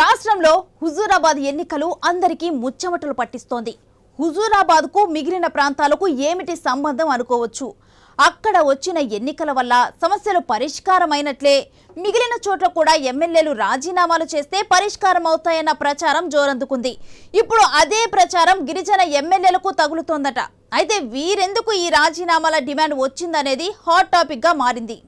రాష్ట్రంలో హుజూరాబాద్ ఎన్నికలు అందరికీ ముచ్చమటలు పట్టిస్తోంది కు మిగిలిన ప్రాంతాలకు ఏమిటి సంబంధం అనుకోవచ్చు అక్కడ వచ్చిన ఎన్నికల వల్ల సమస్యలు పరిష్కారమైనట్లే మిగిలిన చోట్ల కూడా ఎమ్మెల్యేలు రాజీనామాలు చేస్తే పరిష్కారం అవుతాయన్న ప్రచారం జోరందుకుంది ఇప్పుడు అదే ప్రచారం గిరిజన ఎమ్మెల్యేలకు తగులుతోందట అయితే వీరెందుకు ఈ రాజీనామాల డిమాండ్ వచ్చిందనేది హాట్ టాపిక్గా మారింది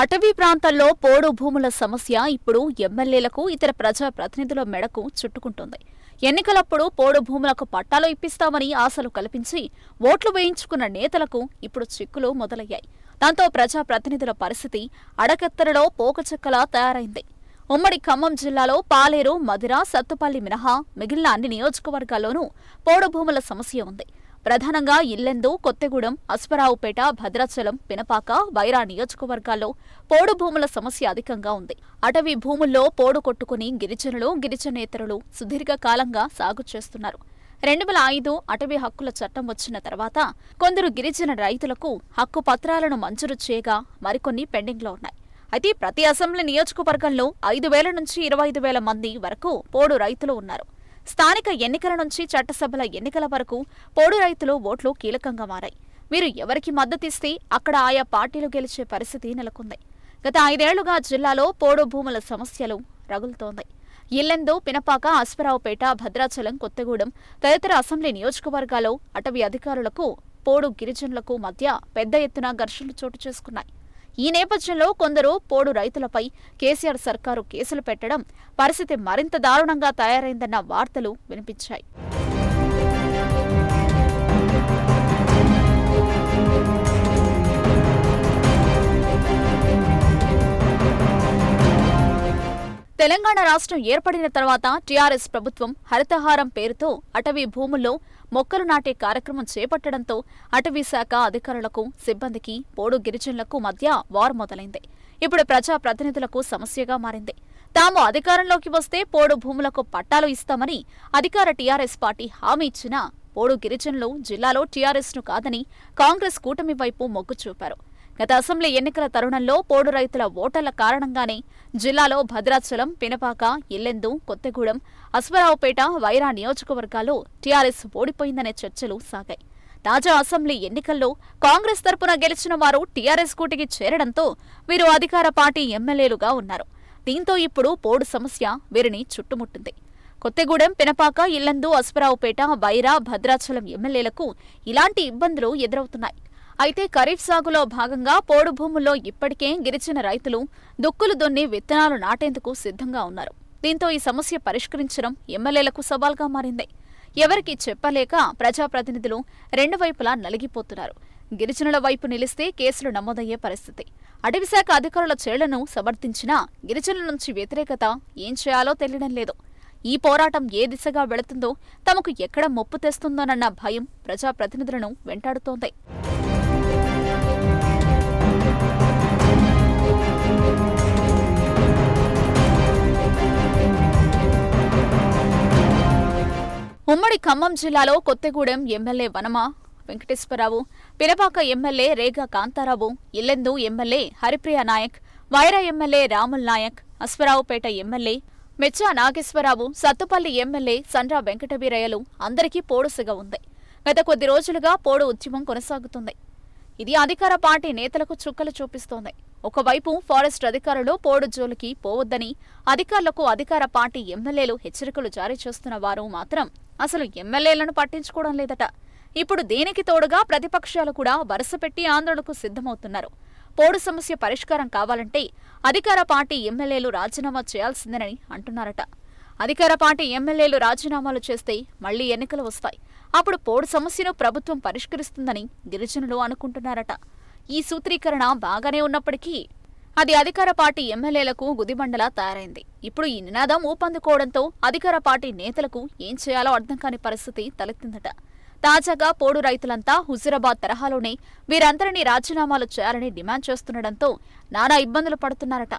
అటవీ ప్రాంతాల్లో పోడు భూముల సమస్య ఇప్పుడు ఎమ్మెల్యేలకు ఇతర ప్రజా ప్రతినిధుల మెడకు చుట్టుకుంటుంది ఎన్నికలప్పుడు పోడు భూములకు పట్టాలు ఇప్పిస్తామని ఆశలు కల్పించి ఓట్లు వేయించుకున్న నేతలకు ఇప్పుడు చిక్కులు మొదలయ్యాయి దాంతో ప్రజా ప్రతినిధుల పరిస్థితి అడకెత్తరలో పోకచెక్కలా తయారైంది ఉమ్మడి ఖమ్మం జిల్లాలో పాలేరు మధిర సత్తుపల్లి మినహా మిగిలిన అన్ని నియోజకవర్గాల్లోనూ పోడు భూముల సమస్య ఉంది ప్రధానంగా ఇల్లెందు కొత్తగూడెం అశ్వరావుపేట భద్రాచలం పినపాక వైరా నియోజకవర్గాల్లో పోడు భూముల సమస్య అధికంగా ఉంది అటవీ భూముల్లో పోడు కొట్టుకుని గిరిజనులు గిరిజనేతరులు సుదీర్ఘకాలంగా సాగు చేస్తున్నారు రెండు వేల ఐదు అటవీ హక్కుల చట్టం వచ్చిన తర్వాత కొందరు గిరిజన రైతులకు హక్కు పత్రాలను మంజూరు చేయగా మరికొన్ని పెండింగ్లో ఉన్నాయి అయితే ప్రతి అసెంబ్లీ నియోజకవర్గంలో ఐదు వేల నుంచి ఇరవై ఐదు వేల మంది వరకు పోడు రైతులు ఉన్నారు స్థానిక ఎన్నికల నుంచి చట్టసభల ఎన్నికల వరకు పోడు రైతులు ఓట్లు కీలకంగా మారాయి వీరు ఎవరికి మద్దతిస్తే అక్కడ ఆయా పార్టీలు గెలిచే పరిస్థితి నెలకొంది గత ఐదేళ్లుగా జిల్లాలో పోడు భూముల సమస్యలు రగులుతోంది ఇల్లెందు పినపాక అశ్వరావుపేట భద్రాచలం కొత్తగూడెం తదితర అసెంబ్లీ నియోజకవర్గాల్లో అటవీ అధికారులకు పోడు గిరిజనులకు మధ్య పెద్ద ఎత్తున ఘర్షణలు చోటు చేసుకున్నాయి ఈ నేపథ్యంలో కొందరు పోడు రైతులపై కేసీఆర్ సర్కారు కేసులు పెట్టడం పరిస్థితి మరింత దారుణంగా తయారైందన్న వార్తలు వినిపించాయి తెలంగాణ రాష్ట్రం ఏర్పడిన తర్వాత టీఆర్ఎస్ ప్రభుత్వం హరితహారం పేరుతో అటవీ భూముల్లో మొక్కలు నాటే కార్యక్రమం చేపట్టడంతో అటవీ శాఖ అధికారులకు సిబ్బందికి పోడు గిరిజనులకు మధ్య వార్ మొదలైంది ఇప్పుడు ప్రజాప్రతినిధులకు సమస్యగా మారింది తాము అధికారంలోకి వస్తే పోడు భూములకు పట్టాలు ఇస్తామని అధికార టీఆర్ఎస్ పార్టీ హామీ ఇచ్చినా పోడు గిరిజనులు జిల్లాలో టీఆర్ఎస్ను కాదని కాంగ్రెస్ కూటమి వైపు మొగ్గు చూపారు గత అసెంబ్లీ ఎన్నికల తరుణంలో పోడు రైతుల ఓటర్ల కారణంగానే జిల్లాలో భద్రాచలం పినపాక ఇల్లెందు కొత్తగూడెం అశ్వరావుపేట వైరా నియోజకవర్గాల్లో టీఆర్ఎస్ ఓడిపోయిందనే చర్చలు సాగాయి తాజా అసెంబ్లీ ఎన్నికల్లో కాంగ్రెస్ తరపున గెలిచిన వారు టీఆర్ఎస్ కూటికి చేరడంతో వీరు అధికార పార్టీ ఎమ్మెల్యేలుగా ఉన్నారు దీంతో ఇప్పుడు పోడు సమస్య వీరిని చుట్టుముట్టింది కొత్తగూడెం పినపాక ఇల్లందు అశ్వరావుపేట వైరా భద్రాచలం ఎమ్మెల్యేలకు ఇలాంటి ఇబ్బందులు ఎదురవుతున్నాయి అయితే ఖరీఫ్ సాగులో భాగంగా పోడు భూముల్లో ఇప్పటికే గిరిజన రైతులు దుక్కులు దొన్ని విత్తనాలు నాటేందుకు సిద్ధంగా ఉన్నారు దీంతో ఈ సమస్య పరిష్కరించడం ఎమ్మెల్యేలకు సవాల్గా మారింది ఎవరికి చెప్పలేక ప్రజాప్రతినిధులు రెండు వైపులా నలిగిపోతున్నారు గిరిజనుల వైపు నిలిస్తే కేసులు నమోదయ్యే పరిస్థితి అడవిశాఖ అధికారుల చేళ్లను సమర్థించినా గిరిజనుల నుంచి వ్యతిరేకత ఏం చేయాలో తెలియడం లేదు ఈ పోరాటం ఏ దిశగా వెళుతుందో తమకు ఎక్కడ మొప్పు తెస్తుందోనన్న భయం ప్రజాప్రతినిధులను వెంటాడుతోంది ఉమ్మడి ఖమ్మం జిల్లాలో Kothagudem MLA Vanama Venkateswararao Pinapaka MLA Rega Kantharao Yellandu MLA Haripriya Nayak Wyra MLA Ramul Nayak Aswaraopeta MLA Mecha Nageswararao Sathupalli MLA Sandra వెంకటవీరయ్యలు అందరికీ పోడుసగా ఉంది గత కొద్ది రోజులుగా పోడు ఉద్యమం కొనసాగుతుంది ఇది అధికార పార్టీ నేతలకు చుక్కలు చూపిస్తోంది ఒకవైపు ఫారెస్ట్ అధికారులు పోడు జోలికి పోవద్దని అధికారులకు అధికార పార్టీ ఎమ్మెల్యేలు హెచ్చరికలు జారీ చేస్తున్న వారు మాత్రం అసలు ఎమ్మెల్యేలను పట్టించుకోవడం లేదట ఇప్పుడు దీనికి తోడుగా ప్రతిపక్షాలు కూడా వరుసపెట్టి ఆందోళనకు సిద్ధమవుతున్నారు పోడు సమస్య పరిష్కారం కావాలంటే అధికార పార్టీ ఎమ్మెల్యేలు రాజీనామా చేయాల్సిందేనని అంటున్నారట అధికార పార్టీ ఎమ్మెల్యేలు రాజీనామాలు చేస్తే మళ్లీ ఎన్నికలు వస్తాయి అప్పుడు పోడు సమస్యను ప్రభుత్వం పరిష్కరిస్తుందని గిరిజనులు అనుకుంటున్నారట ఈ సూత్రీకరణ బాగానే ఉన్నప్పటికీ అది అధికార పార్టీ ఎమ్మెల్యేలకు గుదిబండలా తయారైంది ఇప్పుడు ఈ నినాదం ఊపందుకోవడంతో అధికార పార్టీ నేతలకు ఏం చేయాలో అర్థం కాని పరిస్థితి తలెత్తిందట తాజాగా పోడు రైతులంతా హుజురాబాద్ తరహాలోనే వీరందరినీ రాజీనామాలు చేయాలని డిమాండ్ చేస్తుండటంతో నానా ఇబ్బందులు పడుతున్నారట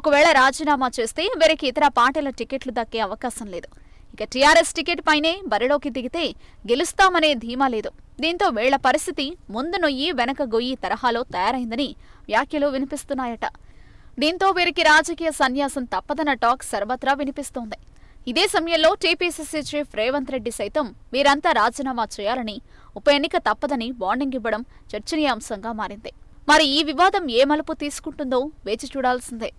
ఒకవేళ రాజీనామా చేస్తే వీరికి ఇతర పార్టీల టికెట్లు దక్కే అవకాశం లేదు ఇక టీఆర్ఎస్ టికెట్ పైనే బరిలోకి దిగితే గెలుస్తామనే ధీమా లేదు దీంతో వేళ్ల పరిస్థితి ముందు నొయ్యి వెనక గొయ్యి తరహాలో తయారైందని వ్యాఖ్యలు వినిపిస్తున్నాయట దీంతో వీరికి రాజకీయ సన్యాసం తప్పదన్న టాక్ సర్వత్రా వినిపిస్తోంది ఇదే సమయంలో టీపీసీసీ చీఫ్ రేవంత్ రెడ్డి సైతం వీరంతా రాజీనామా చేయాలని ఉప ఎన్నిక తప్పదని వార్నింగ్ ఇవ్వడం చర్చనీయాంశంగా మారింది మరి ఈ వివాదం ఏ మలుపు తీసుకుంటుందో వేచి చూడాల్సిందే